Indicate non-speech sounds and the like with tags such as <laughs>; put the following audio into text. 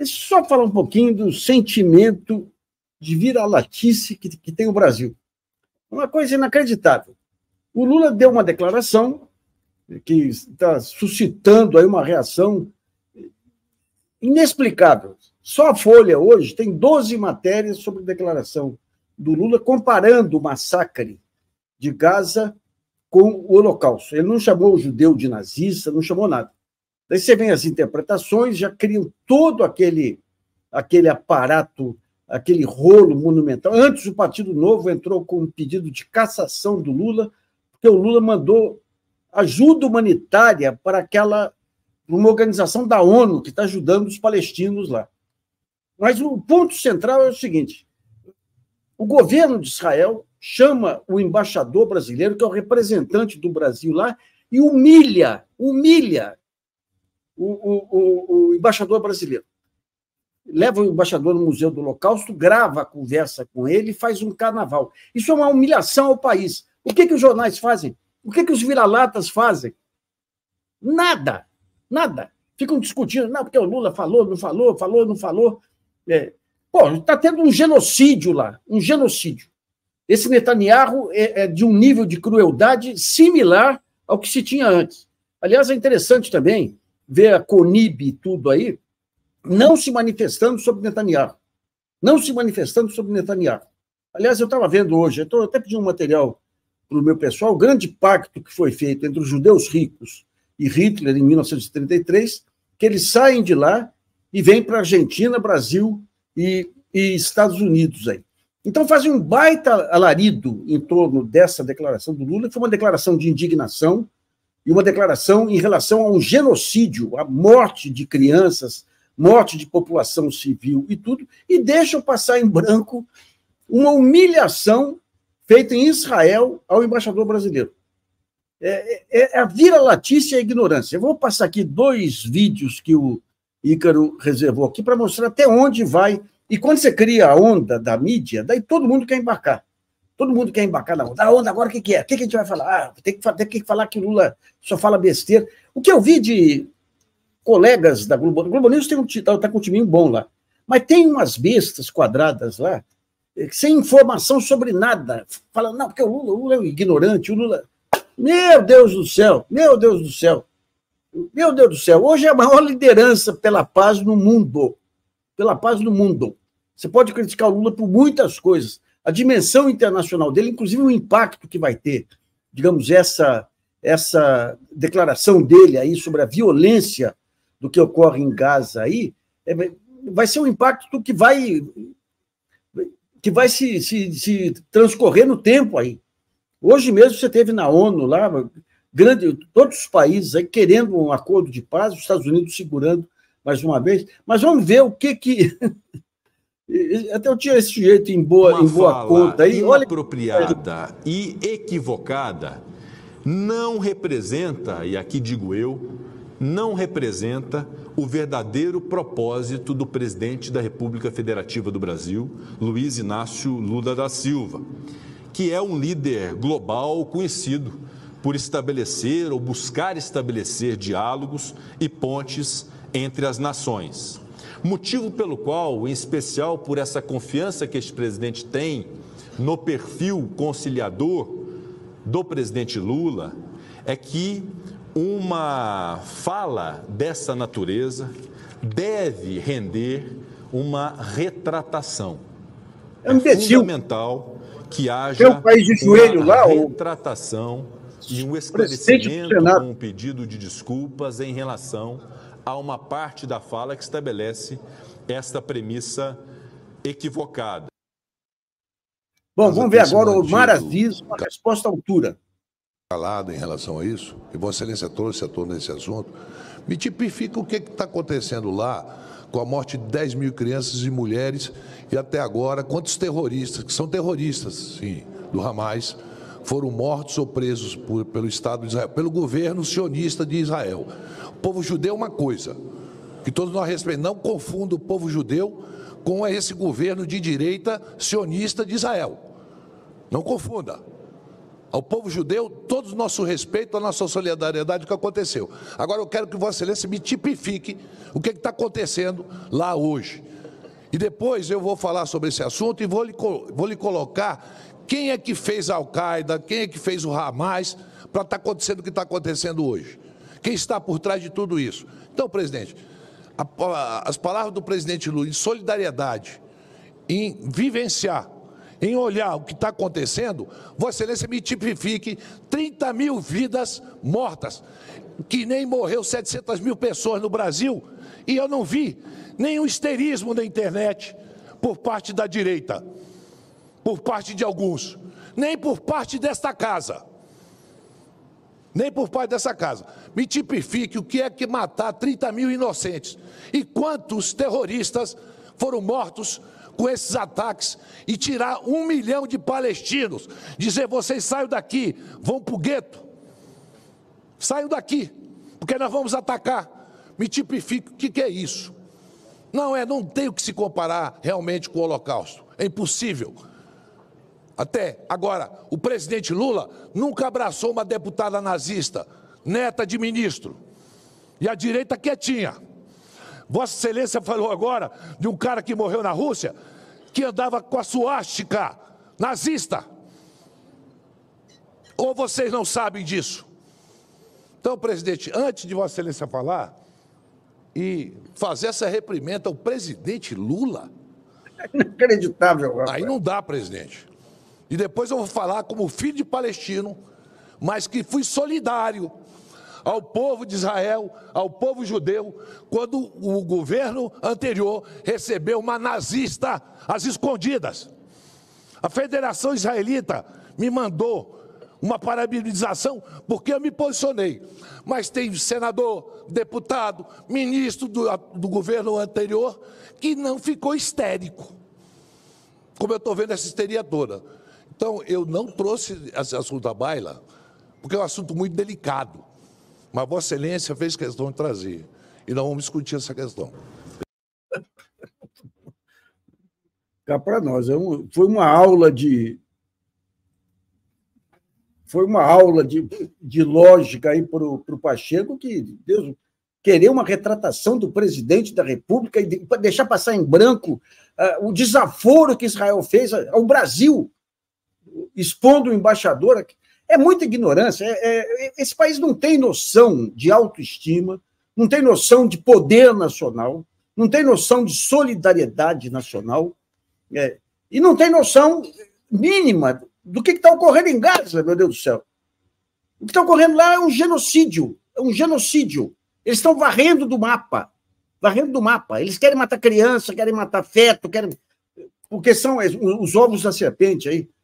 Deixa eu só falar um pouquinho do sentimento de vira-latice que, que tem o Brasil. Uma coisa inacreditável. O Lula deu uma declaração que está suscitando aí uma reação inexplicável. Só a Folha hoje tem 12 matérias sobre a declaração do Lula comparando o massacre de Gaza com o Holocausto. Ele não chamou o judeu de nazista, não chamou nada. Daí você vem as interpretações, já criam todo aquele, aquele aparato, aquele rolo monumental. Antes, o Partido Novo entrou com um pedido de cassação do Lula, porque o Lula mandou ajuda humanitária para aquela uma organização da ONU que está ajudando os palestinos lá. Mas o ponto central é o seguinte: o governo de Israel chama o embaixador brasileiro, que é o representante do Brasil lá, e humilha, humilha o, o, o embaixador brasileiro. Leva o embaixador no Museu do Holocausto, grava a conversa com ele e faz um carnaval. Isso é uma humilhação ao país. O que, que os jornais fazem? O que, que os vira-latas fazem? Nada, nada. Ficam discutindo, não, porque o Lula falou, não falou, falou, não falou. É, pô, está tendo um genocídio lá, um genocídio. Esse Netanyahu é, é de um nível de crueldade similar ao que se tinha antes. Aliás, é interessante também vê a Conib e tudo aí, não se manifestando sobre Netanyahu. Não se manifestando sobre Netanyahu. Aliás, eu estava vendo hoje, eu, tô, até pedi um material para o meu pessoal, o grande pacto que foi feito entre os judeus ricos e Hitler em 1933, que eles saem de lá e vêm para Argentina, Brasil e, e Estados Unidos aí. Então fazem um baita alarido em torno dessa declaração do Lula, que foi uma declaração de indignação, e uma declaração em relação a um genocídio, a morte de crianças, morte de população civil e tudo, e deixam passar em branco uma humilhação feita em Israel ao embaixador brasileiro. É, é, é a vira-latícia e a ignorância. Eu vou passar aqui dois vídeos que o Ícaro reservou aqui para mostrar até onde vai. E quando você cria a onda da mídia, daí todo mundo quer embarcar. Todo mundo quer embarcar na onda. A onda agora o que, que é? O que, que a gente vai falar? Ah, tem que, tem que falar que o Lula só fala besteira. O que eu vi de colegas da Globo, Globo News tem um, tá, tá, com um timinho bom lá, mas tem umas bestas quadradas lá, eh, sem informação sobre nada. Falando, não, porque o Lula, o Lula é um ignorante, o Lula. Meu Deus do céu, meu Deus do céu. Meu Deus do céu, hoje é a maior liderança pela paz no mundo. Pela paz no mundo. Você pode criticar o Lula por muitas coisas, a dimensão internacional dele, inclusive o impacto que vai ter, digamos, essa, essa declaração dele aí sobre a violência do que ocorre em Gaza aí, é, vai ser um impacto que vai que vai se, se, se transcorrer no tempo aí. Hoje mesmo você teve na ONU lá, grande, todos os países aí querendo um acordo de paz, os Estados Unidos segurando mais uma vez, mas vamos ver o que que <laughs> Até eu tinha esse jeito em boa, em boa conta. E inapropriada e equivocada não representa, e aqui digo eu, não representa o verdadeiro propósito do presidente da República Federativa do Brasil, Luiz Inácio Lula da Silva, que é um líder global conhecido por estabelecer ou buscar estabelecer diálogos e pontes entre as nações. Motivo pelo qual, em especial por essa confiança que este presidente tem no perfil conciliador do presidente Lula, é que uma fala dessa natureza deve render uma retratação. É, um é fundamental que haja uma um país de joelho lá, retratação ou... e um esclarecimento, um pedido de desculpas em relação há uma parte da fala que estabelece esta premissa equivocada. Bom, Mas vamos ver agora o Mar Aziz, uma resposta à altura. Calado em relação a isso, e Vossa Excelência trouxe à tona esse assunto, me tipifica o que está acontecendo lá com a morte de 10 mil crianças e mulheres e até agora quantos terroristas, que são terroristas, sim, do Hamas, foram mortos ou presos por, pelo Estado de Israel, pelo governo sionista de Israel. O povo judeu é uma coisa, que todos nós respeitamos, não confunda o povo judeu com esse governo de direita sionista de Israel. Não confunda. Ao povo judeu, todo o nosso respeito, a nossa solidariedade que aconteceu. Agora eu quero que Vossa Excelência me tipifique o que é está acontecendo lá hoje. E depois eu vou falar sobre esse assunto e vou lhe, vou lhe colocar quem é que fez a Al-Qaeda, quem é que fez o Hamas, para estar tá acontecendo o que está acontecendo hoje. Quem está por trás de tudo isso? Então, presidente, a, a, as palavras do presidente Lula em solidariedade, em vivenciar, em olhar o que está acontecendo, Vossa Excelência me tipifique 30 mil vidas mortas, que nem morreu 700 mil pessoas no Brasil e eu não vi nenhum histerismo na internet por parte da direita, por parte de alguns, nem por parte desta casa. Nem por parte dessa casa. Me tipifique o que é que matar 30 mil inocentes. E quantos terroristas foram mortos com esses ataques e tirar um milhão de palestinos, dizer vocês saiam daqui, vão para o gueto, saiam daqui, porque nós vamos atacar. Me tipifique o que, que é isso. Não é, não tem o que se comparar realmente com o Holocausto. É impossível. Até agora, o presidente Lula nunca abraçou uma deputada nazista, neta de ministro. E a direita quietinha. Vossa Excelência falou agora de um cara que morreu na Rússia, que andava com a suástica nazista. Ou vocês não sabem disso? Então, presidente, antes de Vossa Excelência falar, e fazer essa reprimenda ao presidente Lula. Inacreditável, rapaz. Aí não dá, presidente. E depois eu vou falar como filho de palestino, mas que fui solidário ao povo de Israel, ao povo judeu, quando o governo anterior recebeu uma nazista às escondidas. A Federação Israelita me mandou uma parabenização, porque eu me posicionei. Mas tem senador, deputado, ministro do, do governo anterior que não ficou histérico. Como eu estou vendo essa histeria toda. Então, eu não trouxe esse assunto à baila, porque é um assunto muito delicado. Mas Vossa Excelência fez questão de trazer. E não vamos discutir essa questão. Cá para nós, é foi uma aula de, foi uma aula de, de lógica aí para o Pacheco que, Deus, querer uma retratação do presidente da República e de, deixar passar em branco uh, o desaforo que Israel fez ao Brasil, expondo o embaixador. É muita ignorância. É, é, esse país não tem noção de autoestima, não tem noção de poder nacional, não tem noção de solidariedade nacional, é, e não tem noção mínima do que está ocorrendo em Gaza, meu Deus do céu. O que está ocorrendo lá é um genocídio. É um genocídio. Eles estão varrendo do mapa. Varrendo do mapa. Eles querem matar criança, querem matar feto, querem. Porque são os ovos da serpente aí.